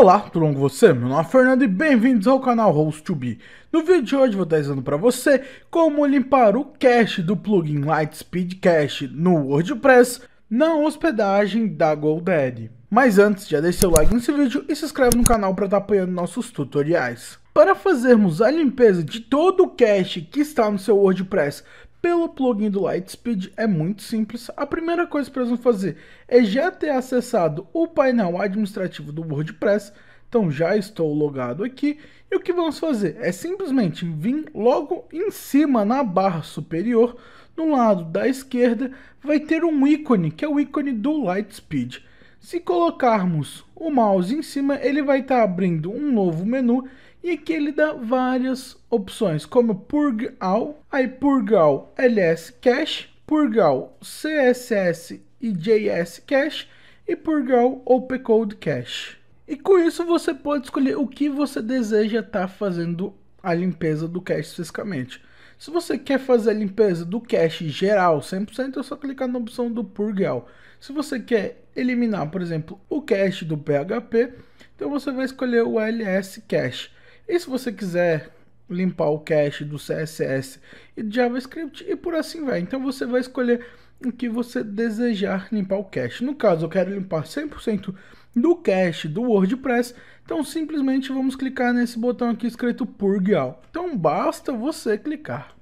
Olá, tudo bom com você? Meu nome é Fernando e bem-vindos ao canal Host2B. No vídeo de hoje vou estar ensinando para você como limpar o cache do plugin Lightspeed Cache no WordPress na hospedagem da GoDaddy. Mas antes, já deixa seu like nesse vídeo e se inscreve no canal para estar apoiando nossos tutoriais. Para fazermos a limpeza de todo o cache que está no seu WordPress pelo plugin do Lightspeed é muito simples. A primeira coisa que nós fazer é já ter acessado o painel administrativo do WordPress. Então já estou logado aqui. E o que vamos fazer é simplesmente vir logo em cima na barra superior, no lado da esquerda, vai ter um ícone, que é o ícone do Lightspeed. Se colocarmos o mouse em cima, ele vai estar tá abrindo um novo menu e aqui ele dá várias opções, como all, aí all, ls cache, all, css e js cache e All opcode cache. E com isso você pode escolher o que você deseja estar tá fazendo a limpeza do cache fisicamente. Se você quer fazer a limpeza do cache geral 100%, é só clicar na opção do Purgel. Se você quer eliminar, por exemplo, o cache do PHP, então você vai escolher o LS Cache. E se você quiser limpar o cache do CSS e do JavaScript e por assim vai. Então você vai escolher o que você desejar limpar o cache. No caso, eu quero limpar 100% do cache do WordPress, então simplesmente vamos clicar nesse botão aqui escrito Purge All. Então basta você clicar.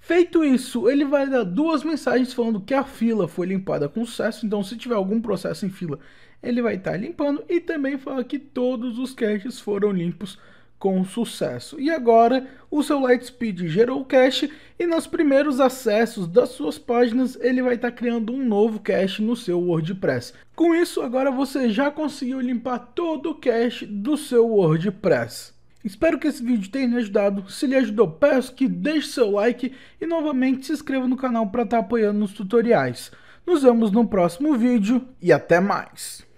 Feito isso, ele vai dar duas mensagens falando que a fila foi limpada com sucesso, então se tiver algum processo em fila, ele vai estar tá limpando e também fala que todos os caches foram limpos com sucesso. E agora, o seu Lightspeed gerou cache e nos primeiros acessos das suas páginas ele vai estar tá criando um novo cache no seu WordPress. Com isso, agora você já conseguiu limpar todo o cache do seu WordPress. Espero que esse vídeo tenha lhe ajudado. Se lhe ajudou, peço que deixe seu like e novamente se inscreva no canal para estar tá apoiando nos tutoriais. Nos vemos no próximo vídeo e até mais!